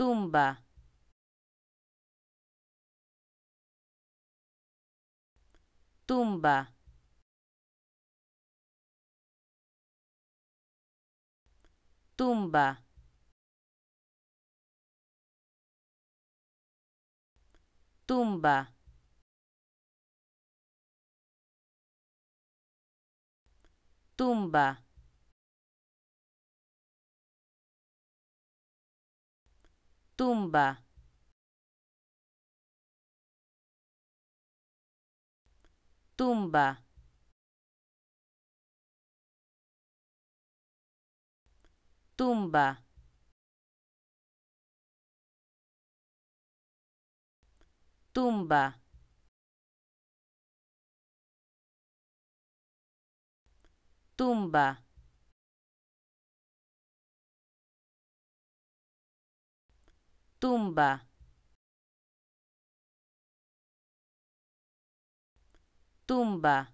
tumba tumba tumba tumba tumba tumba tumba tumba tumba tumba tumba tumba